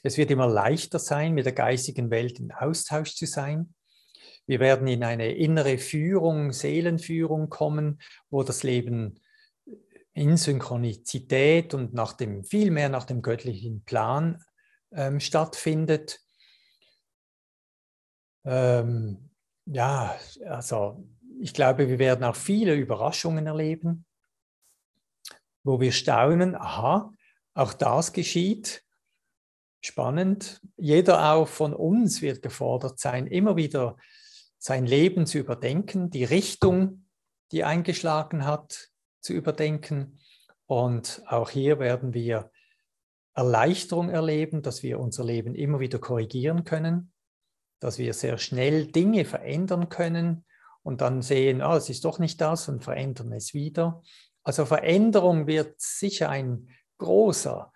B: Es wird immer leichter sein, mit der geistigen Welt in Austausch zu sein. Wir werden in eine innere Führung, Seelenführung kommen, wo das Leben in Synchronizität und nach dem, viel nach dem göttlichen Plan ähm, stattfindet. Ähm, ja, also ich glaube, wir werden auch viele Überraschungen erleben, wo wir staunen, aha, auch das geschieht. Spannend. Jeder auch von uns wird gefordert sein, immer wieder zu sein Leben zu überdenken, die Richtung, die eingeschlagen hat, zu überdenken. Und auch hier werden wir Erleichterung erleben, dass wir unser Leben immer wieder korrigieren können, dass wir sehr schnell Dinge verändern können und dann sehen, oh, es ist doch nicht das und verändern es wieder. Also Veränderung wird sicher ein großer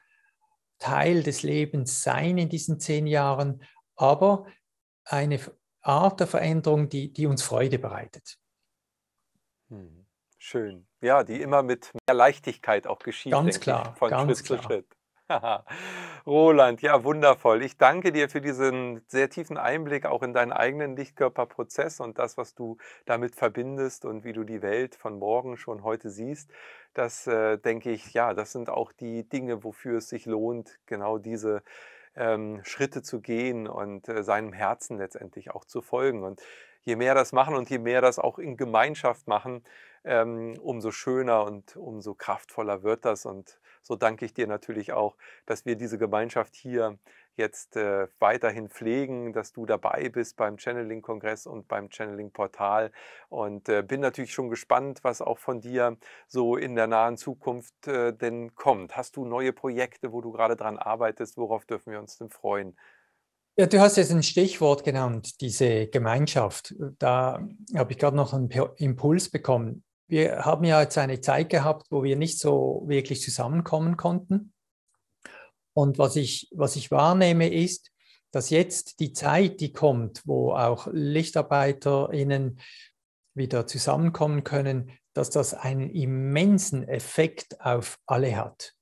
B: Teil des Lebens sein in diesen zehn Jahren, aber eine Art der Veränderung, die, die uns Freude bereitet.
A: Hm, schön. Ja, die immer mit mehr Leichtigkeit auch geschieht. Ganz klar. Ich, von ganz Schritt klar. zu Schritt. Roland, ja, wundervoll. Ich danke dir für diesen sehr tiefen Einblick auch in deinen eigenen Lichtkörperprozess und das, was du damit verbindest und wie du die Welt von morgen schon heute siehst. Das äh, denke ich, ja, das sind auch die Dinge, wofür es sich lohnt, genau diese ähm, Schritte zu gehen und äh, seinem Herzen letztendlich auch zu folgen. Und je mehr das machen und je mehr das auch in Gemeinschaft machen, ähm, umso schöner und umso kraftvoller wird das. Und so danke ich dir natürlich auch, dass wir diese Gemeinschaft hier jetzt äh, weiterhin pflegen, dass du dabei bist beim Channeling-Kongress und beim Channeling-Portal. Und äh, bin natürlich schon gespannt, was auch von dir so in der nahen Zukunft äh, denn kommt. Hast du neue Projekte, wo du gerade dran arbeitest? Worauf dürfen wir uns denn freuen?
B: Ja, du hast jetzt ein Stichwort genannt, diese Gemeinschaft. Da habe ich gerade noch einen Impuls bekommen. Wir haben ja jetzt eine Zeit gehabt, wo wir nicht so wirklich zusammenkommen konnten. Und was ich, was ich wahrnehme, ist, dass jetzt die Zeit, die kommt, wo auch LichtarbeiterInnen wieder zusammenkommen können, dass das einen immensen Effekt auf alle hat,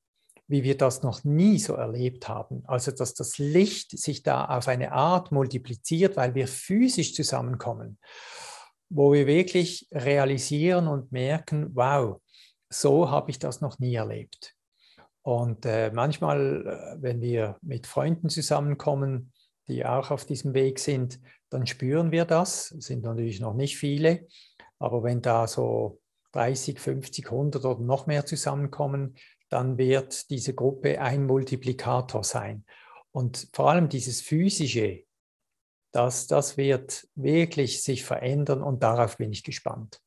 B: wie wir das noch nie so erlebt haben. Also, dass das Licht sich da auf eine Art multipliziert, weil wir physisch zusammenkommen, wo wir wirklich realisieren und merken, wow, so habe ich das noch nie erlebt. Und äh, manchmal, äh, wenn wir mit Freunden zusammenkommen, die auch auf diesem Weg sind, dann spüren wir das. Es sind natürlich noch nicht viele, aber wenn da so 30, 50, 100 oder noch mehr zusammenkommen, dann wird diese Gruppe ein Multiplikator sein. Und vor allem dieses physische, das, das wird wirklich sich verändern und darauf bin ich gespannt.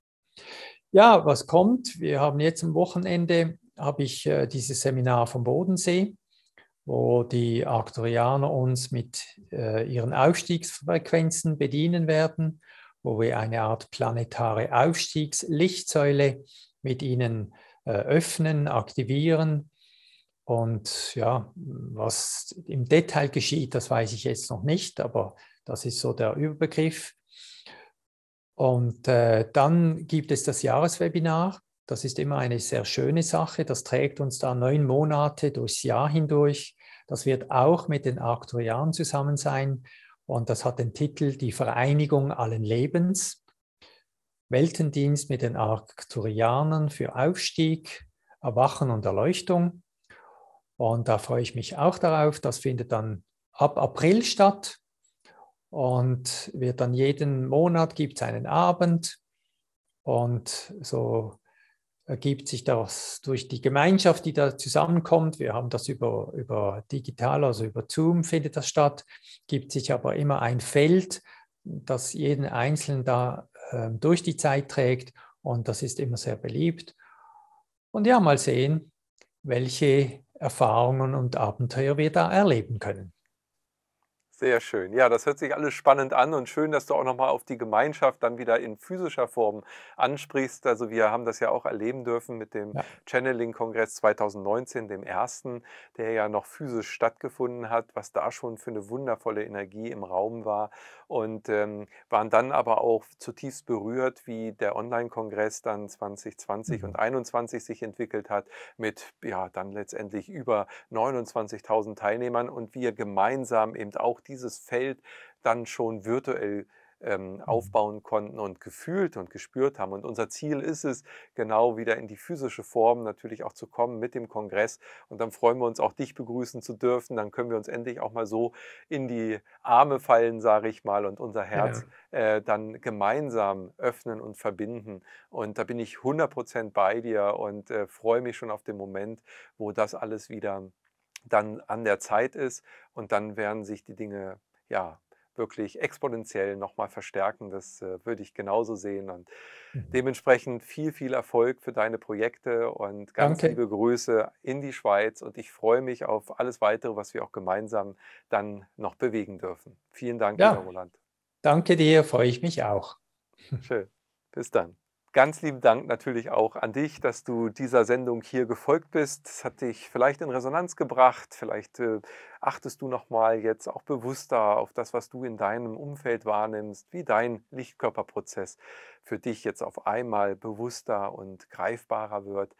B: Ja, was kommt? Wir haben jetzt am Wochenende habe ich äh, dieses Seminar vom Bodensee, wo die Arcturianer uns mit äh, ihren Aufstiegsfrequenzen bedienen werden, wo wir eine Art planetare Aufstiegslichtsäule mit ihnen äh, öffnen, aktivieren. Und ja, was im Detail geschieht, das weiß ich jetzt noch nicht, aber das ist so der Überbegriff. Und äh, dann gibt es das Jahreswebinar, das ist immer eine sehr schöne Sache. Das trägt uns da neun Monate durchs Jahr hindurch. Das wird auch mit den Arcturianen zusammen sein. Und das hat den Titel Die Vereinigung allen Lebens. Weltendienst mit den Arkturianern für Aufstieg, Erwachen und Erleuchtung. Und da freue ich mich auch darauf. Das findet dann ab April statt und wird dann jeden Monat gibt es einen Abend und so ergibt sich das durch die Gemeinschaft, die da zusammenkommt. Wir haben das über, über digital, also über Zoom findet das statt, gibt sich aber immer ein Feld, das jeden Einzelnen da äh, durch die Zeit trägt und das ist immer sehr beliebt. Und ja, mal sehen, welche Erfahrungen und Abenteuer wir da erleben können.
A: Sehr schön. Ja, das hört sich alles spannend an und schön, dass du auch nochmal auf die Gemeinschaft dann wieder in physischer Form ansprichst. Also wir haben das ja auch erleben dürfen mit dem ja. Channeling-Kongress 2019, dem ersten, der ja noch physisch stattgefunden hat, was da schon für eine wundervolle Energie im Raum war und ähm, waren dann aber auch zutiefst berührt, wie der Online-Kongress dann 2020 mhm. und 2021 sich entwickelt hat mit ja dann letztendlich über 29.000 Teilnehmern und wir gemeinsam eben auch die dieses Feld dann schon virtuell ähm, mhm. aufbauen konnten und gefühlt und gespürt haben. Und unser Ziel ist es, genau wieder in die physische Form natürlich auch zu kommen mit dem Kongress. Und dann freuen wir uns auch, dich begrüßen zu dürfen. Dann können wir uns endlich auch mal so in die Arme fallen, sage ich mal, und unser Herz ja. äh, dann gemeinsam öffnen und verbinden. Und da bin ich 100 Prozent bei dir und äh, freue mich schon auf den Moment, wo das alles wieder dann an der Zeit ist und dann werden sich die Dinge ja wirklich exponentiell nochmal verstärken. Das äh, würde ich genauso sehen. Und mhm. dementsprechend viel, viel Erfolg für deine Projekte und ganz Danke. liebe Grüße in die Schweiz. Und ich freue mich auf alles weitere, was wir auch gemeinsam dann noch bewegen dürfen. Vielen Dank, ja. Roland.
B: Danke dir, freue ich mich auch.
A: Schön. Bis dann. Ganz lieben Dank natürlich auch an dich, dass du dieser Sendung hier gefolgt bist. Es hat dich vielleicht in Resonanz gebracht. Vielleicht äh, achtest du nochmal jetzt auch bewusster auf das, was du in deinem Umfeld wahrnimmst, wie dein Lichtkörperprozess für dich jetzt auf einmal bewusster und greifbarer wird.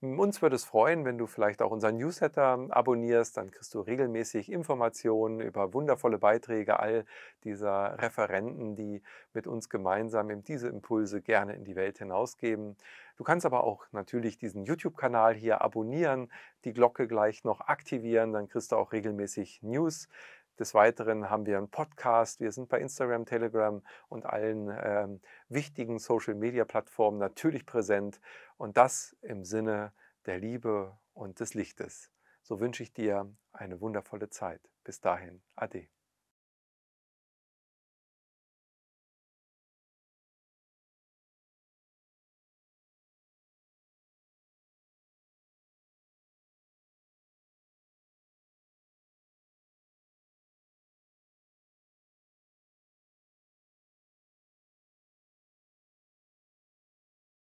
A: Uns würde es freuen, wenn du vielleicht auch unseren Newsletter abonnierst, dann kriegst du regelmäßig Informationen über wundervolle Beiträge all dieser Referenten, die mit uns gemeinsam eben diese Impulse gerne in die Welt hinausgeben. Du kannst aber auch natürlich diesen YouTube-Kanal hier abonnieren, die Glocke gleich noch aktivieren, dann kriegst du auch regelmäßig News. Des Weiteren haben wir einen Podcast, wir sind bei Instagram, Telegram und allen ähm, wichtigen Social-Media-Plattformen natürlich präsent und das im Sinne der Liebe und des Lichtes. So wünsche ich dir eine wundervolle Zeit. Bis dahin, ade.